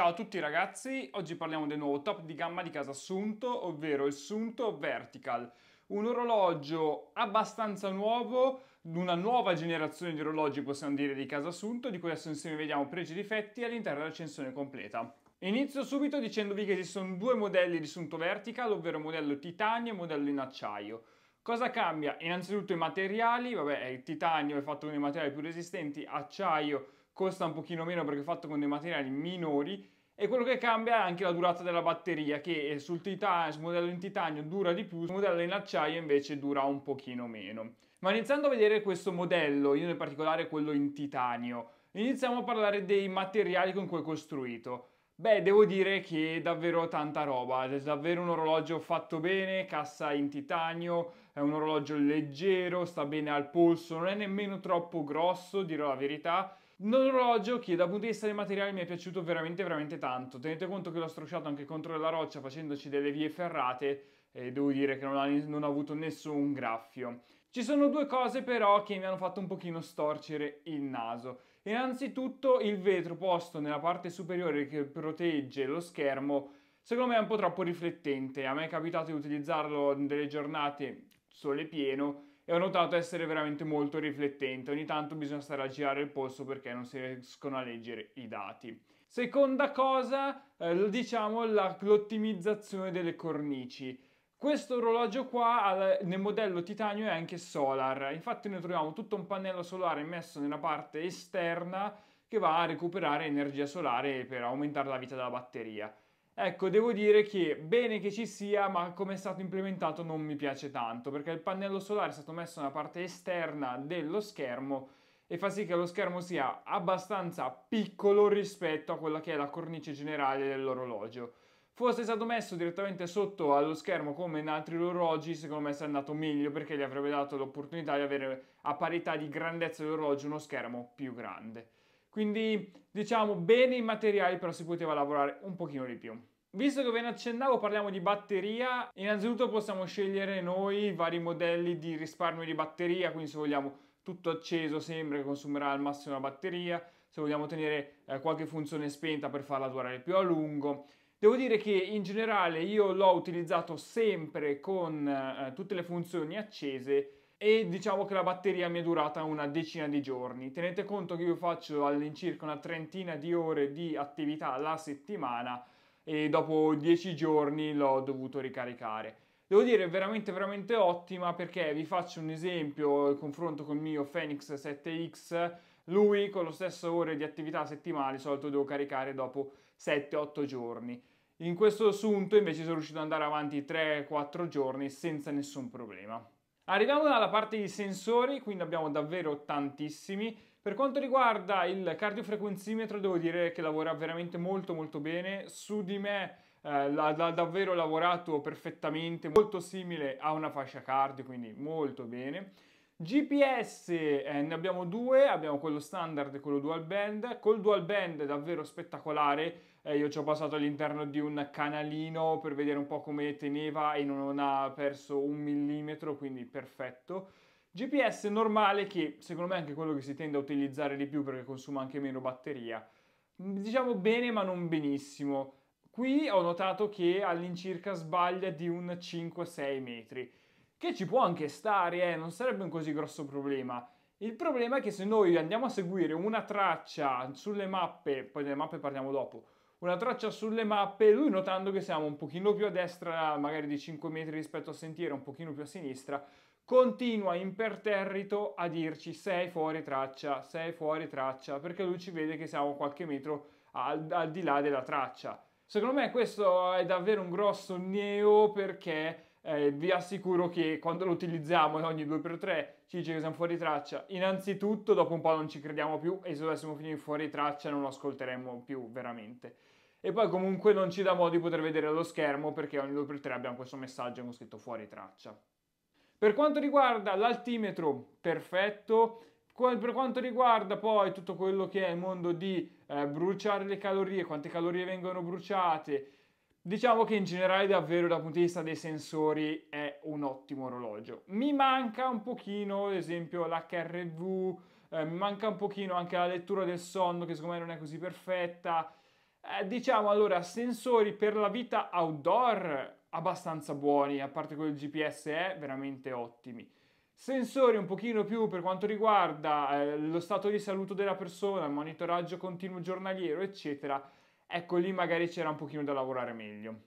Ciao a tutti ragazzi, oggi parliamo del nuovo top di gamma di casa Sunto, ovvero il Sunto Vertical, un orologio abbastanza nuovo, una nuova generazione di orologi possiamo dire di casa Sunto, di cui adesso insieme vediamo pregi e difetti all'interno della recensione completa. Inizio subito dicendovi che esistono due modelli di Sunto Vertical, ovvero modello titanio e modello in acciaio. Cosa cambia? Innanzitutto i materiali, vabbè il titanio è fatto con i materiali più resistenti, acciaio costa un pochino meno perché è fatto con dei materiali minori e quello che cambia è anche la durata della batteria che sul, titan- sul modello in titanio dura di più, sul modello in acciaio invece dura un pochino meno. Ma iniziando a vedere questo modello, io in particolare quello in titanio, iniziamo a parlare dei materiali con cui è costruito. Beh, devo dire che è davvero tanta roba, è davvero un orologio fatto bene, cassa in titanio, è un orologio leggero, sta bene al polso, non è nemmeno troppo grosso, dirò la verità, L'orologio che dal punto di vista dei materiali mi è piaciuto veramente veramente tanto, tenete conto che l'ho strusciato anche contro la roccia facendoci delle vie ferrate e devo dire che non ha, non ha avuto nessun graffio. Ci sono due cose però che mi hanno fatto un pochino storcere il naso. Innanzitutto il vetro posto nella parte superiore che protegge lo schermo secondo me è un po' troppo riflettente, a me è capitato di utilizzarlo in delle giornate sole pieno e ho notato essere veramente molto riflettente, ogni tanto bisogna stare a girare il polso perché non si riescono a leggere i dati. Seconda cosa, eh, diciamo la, l'ottimizzazione delle cornici. Questo orologio qua nel modello titanio è anche solar, infatti noi troviamo tutto un pannello solare messo nella parte esterna che va a recuperare energia solare per aumentare la vita della batteria. Ecco, devo dire che bene che ci sia, ma come è stato implementato non mi piace tanto, perché il pannello solare è stato messo nella parte esterna dello schermo e fa sì che lo schermo sia abbastanza piccolo rispetto a quella che è la cornice generale dell'orologio. Fosse stato messo direttamente sotto allo schermo come in altri orologi, secondo me sarebbe andato meglio perché gli avrebbe dato l'opportunità di avere a parità di grandezza dell'orologio uno schermo più grande. Quindi diciamo bene i materiali, però si poteva lavorare un pochino di più. Visto che ve ne accennavo parliamo di batteria, innanzitutto possiamo scegliere noi vari modelli di risparmio di batteria, quindi se vogliamo tutto acceso sembra che consumerà al massimo la batteria, se vogliamo tenere eh, qualche funzione spenta per farla durare più a lungo, Devo dire che in generale io l'ho utilizzato sempre con eh, tutte le funzioni accese e diciamo che la batteria mi è durata una decina di giorni. Tenete conto che io faccio all'incirca una trentina di ore di attività alla settimana e dopo 10 giorni l'ho dovuto ricaricare. Devo dire veramente veramente ottima perché vi faccio un esempio, il confronto con il mio Phoenix 7X, lui con lo stesso ore di attività settimale, di solito devo caricare dopo 7-8 giorni. In questo assunto invece sono riuscito ad andare avanti 3-4 giorni senza nessun problema. Arriviamo alla parte di sensori, quindi abbiamo davvero tantissimi per quanto riguarda il cardiofrequenzimetro devo dire che lavora veramente molto molto bene, su di me eh, l'ha davvero lavorato perfettamente, molto simile a una fascia cardio, quindi molto bene. GPS eh, ne abbiamo due, abbiamo quello standard e quello dual band, col dual band è davvero spettacolare, eh, io ci ho passato all'interno di un canalino per vedere un po' come teneva e non ha perso un millimetro, quindi perfetto. GPS normale che secondo me è anche quello che si tende a utilizzare di più perché consuma anche meno batteria. Diciamo bene ma non benissimo. Qui ho notato che all'incirca sbaglia di un 5-6 metri, che ci può anche stare, eh? non sarebbe un così grosso problema. Il problema è che se noi andiamo a seguire una traccia sulle mappe, poi delle mappe parliamo dopo, una traccia sulle mappe, lui notando che siamo un pochino più a destra, magari di 5 metri rispetto al sentiero, un pochino più a sinistra, continua imperterrito a dirci sei fuori traccia, sei fuori traccia, perché lui ci vede che siamo qualche metro al, al di là della traccia. Secondo me questo è davvero un grosso neo perché eh, vi assicuro che quando lo utilizziamo ogni 2x3 ci dice che siamo fuori traccia. Innanzitutto dopo un po' non ci crediamo più e se dovessimo finire fuori traccia non lo ascolteremmo più veramente. E poi comunque non ci dà modo di poter vedere lo schermo perché ogni 2x3 abbiamo questo messaggio con scritto fuori traccia. Per quanto riguarda l'altimetro, perfetto. Per quanto riguarda poi tutto quello che è il mondo di eh, bruciare le calorie, quante calorie vengono bruciate, Diciamo che in generale davvero dal punto di vista dei sensori è un ottimo orologio. Mi manca un pochino, ad esempio, l'HRV, eh, mi manca un pochino anche la lettura del sonno che secondo me non è così perfetta. Eh, diciamo allora, sensori per la vita outdoor abbastanza buoni, a parte quello del GPS è veramente ottimi. Sensori un pochino più per quanto riguarda eh, lo stato di salute della persona, il monitoraggio continuo giornaliero, eccetera, ecco lì magari c'era un pochino da lavorare meglio.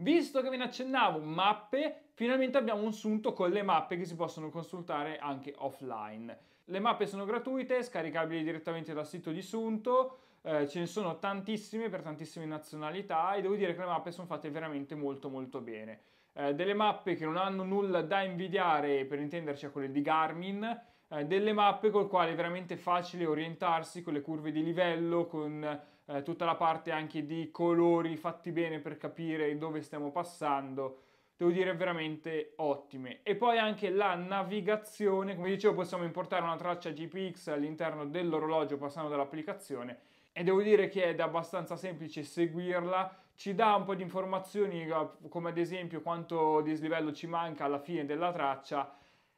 Visto che ve ne accennavo mappe, finalmente abbiamo un sunto con le mappe che si possono consultare anche offline. Le mappe sono gratuite, scaricabili direttamente dal sito di Sunto, eh, ce ne sono tantissime per tantissime nazionalità e devo dire che le mappe sono fatte veramente molto molto bene. Eh, delle mappe che non hanno nulla da invidiare, per intenderci, a quelle di Garmin, eh, delle mappe col quale è veramente facile orientarsi con le curve di livello, con eh, tutta la parte anche di colori fatti bene per capire dove stiamo passando devo dire veramente ottime. E poi anche la navigazione, come dicevo possiamo importare una traccia GPX all'interno dell'orologio passando dall'applicazione e devo dire che è abbastanza semplice seguirla, ci dà un po' di informazioni eh, come ad esempio quanto dislivello ci manca alla fine della traccia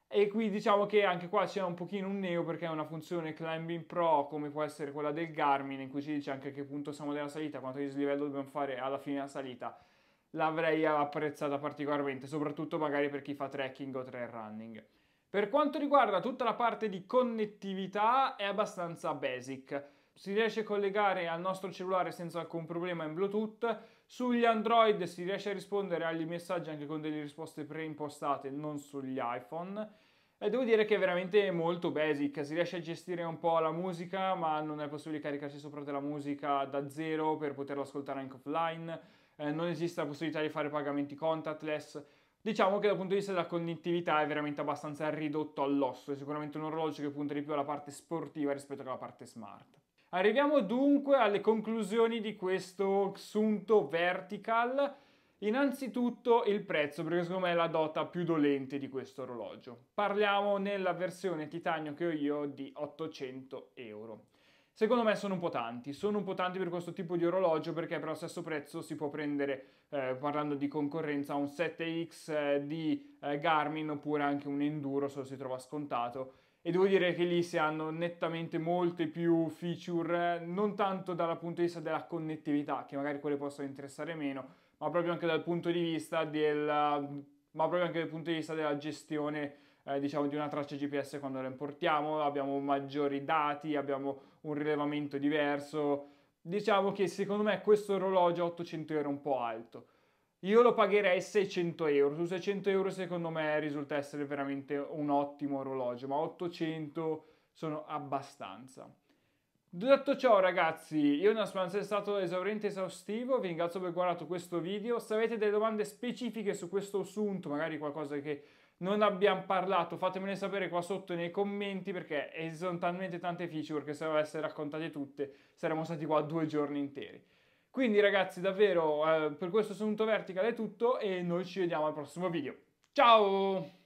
e qui diciamo che anche qua c'è un pochino un neo perché è una funzione Climbing Pro come può essere quella del Garmin in cui ci dice anche a che punto siamo della salita, quanto dislivello dobbiamo fare alla fine della salita. L'avrei apprezzata particolarmente, soprattutto magari per chi fa trekking o trail running. Per quanto riguarda tutta la parte di connettività è abbastanza basic si riesce a collegare al nostro cellulare senza alcun problema in Bluetooth. Sugli Android si riesce a rispondere agli messaggi anche con delle risposte preimpostate, non sugli iPhone. E devo dire che è veramente molto basic, si riesce a gestire un po' la musica, ma non è possibile caricarsi sopra della musica da zero per poterla ascoltare anche offline. Eh, non esiste la possibilità di fare pagamenti contactless. Diciamo che dal punto di vista della connettività è veramente abbastanza ridotto all'osso, è sicuramente un orologio che punta di più alla parte sportiva rispetto alla parte smart. Arriviamo dunque alle conclusioni di questo Xunto Vertical. Innanzitutto il prezzo, perché secondo me è la dota più dolente di questo orologio. Parliamo nella versione titanio che ho io di 800 euro. Secondo me sono un po' tanti, sono un po' tanti per questo tipo di orologio perché per lo stesso prezzo si può prendere, eh, parlando di concorrenza, un 7X eh, di eh, Garmin oppure anche un Enduro se lo si trova scontato e devo dire che lì si hanno nettamente molte più feature, non tanto dal punto di vista della connettività, che magari quelle possono interessare meno, ma proprio anche dal punto di vista, del, dal punto di vista della gestione eh, diciamo di una traccia GPS quando la importiamo, abbiamo maggiori dati, abbiamo un rilevamento diverso. Diciamo che secondo me questo orologio a 800 euro è un po' alto. Io lo pagherei 600 euro, su 600 euro secondo me risulta essere veramente un ottimo orologio, ma 800 sono abbastanza. Detto ciò ragazzi, io Nasmans è stato esauriente esaustivo, vi ringrazio per aver guardato questo video, se avete delle domande specifiche su questo assunto, magari qualcosa che non abbiamo parlato, fatemene sapere qua sotto nei commenti perché sono talmente tante feature che se le avesse raccontate tutte saremmo stati qua due giorni interi. Quindi ragazzi davvero eh, per questo assunto vertical è tutto e noi ci vediamo al prossimo video. Ciao!